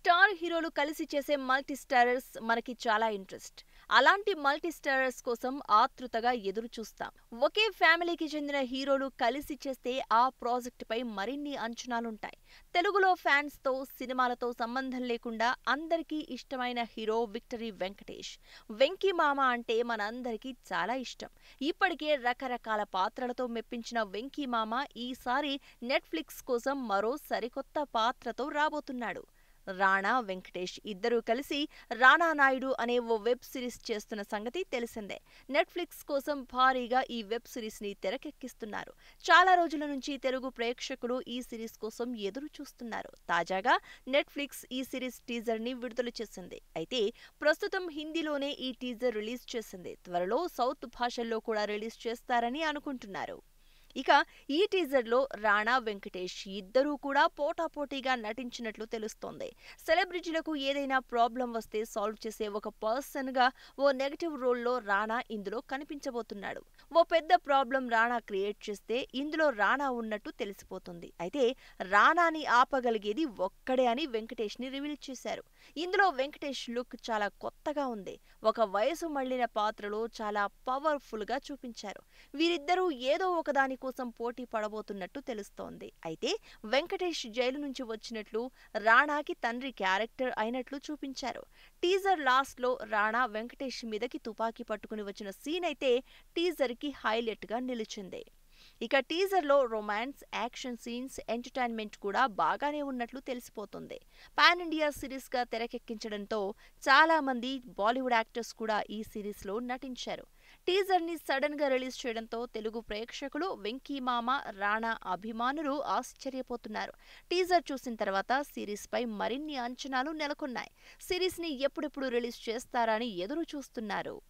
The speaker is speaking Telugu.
స్టార్ హీరోలు కలిసి చేసే మల్టీ స్టారర్స్ మనకి చాలా ఇంట్రెస్ట్ అలాంటి మల్టీ స్టారర్స్ కోసం ఆతృతగా ఎదురు చూస్తాం ఒకే ఫ్యామిలీకి చెందిన హీరోలు కలిసి చేస్తే ఆ ప్రాజెక్టుపై మరిన్ని అంచనాలుంటాయి తెలుగులో ఫ్యాన్స్తో సినిమాలతో సంబంధం లేకుండా అందరికీ ఇష్టమైన హీరో విక్టరీ వెంకటేష్ వెంకీ మామ అంటే మనందరికీ చాలా ఇష్టం ఇప్పటికే రకరకాల పాత్రలతో మెప్పించిన వెంకీ మామ ఈసారి నెట్ఫ్లిక్స్ కోసం మరో సరికొత్త పాత్రతో రాబోతున్నాడు రాణా వెంకటేష్ ఇద్దరూ కలిసి రాణా నాయుడు అనే ఓ వెబ్ సిరీస్ చేస్తున్న సంగతి తెలిసిందే నెట్ఫ్లిక్స్ కోసం భారీగా ఈ వెబ్ సిరీస్ ని తెరకెక్కిస్తున్నారు చాలా రోజుల నుంచి తెలుగు ప్రేక్షకులు ఈ సిరీస్ కోసం ఎదురు చూస్తున్నారు తాజాగా నెట్ఫ్లిక్స్ ఈ సిరీస్ టీజర్ ని విడుదల చేసింది అయితే ప్రస్తుతం హిందీలోనే ఈ టీజర్ రిలీజ్ చేసింది త్వరలో సౌత్ భాషల్లో కూడా రిలీజ్ చేస్తారని అనుకుంటున్నారు ఇక ఈ టీజర్లో రాణా వెంకటేష్ ఇద్దరూ కూడా పోటాపోటీగా నటించినట్లు తెలుస్తోంది సెలబ్రిటీలకు ఏదైనా ప్రాబ్లం వస్తే సాల్వ్ చేసే ఒక పర్సన్గా ఓ నెగటివ్ రోల్లో రాణా ఇందులో కనిపించబోతున్నాడు ఓ పెద్ద ప్రాబ్లం రాణా క్రియేట్ చేస్తే ఇందులో రాణా ఉన్నట్టు తెలిసిపోతుంది అయితే రాణాని ఆపగలిగేది ఒక్కడే అని వెంకటేష్ని రివీల్ చేశారు ఇందులో వెంకటేష్ లుక్ చాలా కొత్తగా ఉంది ఒక వయసు మళ్లిన పాత్రలో చాలా పవర్ఫుల్గా చూపించారు వీరిద్దరూ ఏదో ఒకదాని కోసం పోటీ పడబోతున్నట్టు తెలుస్తోంది అయితే వెంకటేష్ జైలు నుంచి వచ్చినట్లు రాణాకి తండ్రి క్యారెక్టర్ అయినట్లు చూపించారు టీజర్ లాస్ట్లో రాణా వెంకటేష్ మీదకి తుపాకీ పట్టుకుని వచ్చిన సీన్ అయితే టీజర్కి హైలైట్గా నిలిచింది ఇక టీజర్లో రొమాన్స్ యాక్షన్ సీన్స్ ఎంటర్టైన్మెంట్ కూడా బాగానే ఉన్నట్లు తెలిసిపోతుంది పాన్ ఇండియా సిరీస్ గా తెరకెక్కించడంతో చాలా మంది బాలీవుడ్ యాక్టర్స్ కూడా ఈ సిరీస్లో నటించారు టీజర్ని సడన్గా రిలీజ్ చేయడంతో తెలుగు ప్రేక్షకులు వెంకీ మామ రాణా అభిమానులు ఆశ్చర్యపోతున్నారు టీజర్ చూసిన తర్వాత సిరీస్ పై మరిన్ని అంచనాలు నెలకొన్నాయి సిరీస్ని ఎప్పుడెప్పుడు రిలీజ్ చేస్తారని ఎదురు చూస్తున్నారు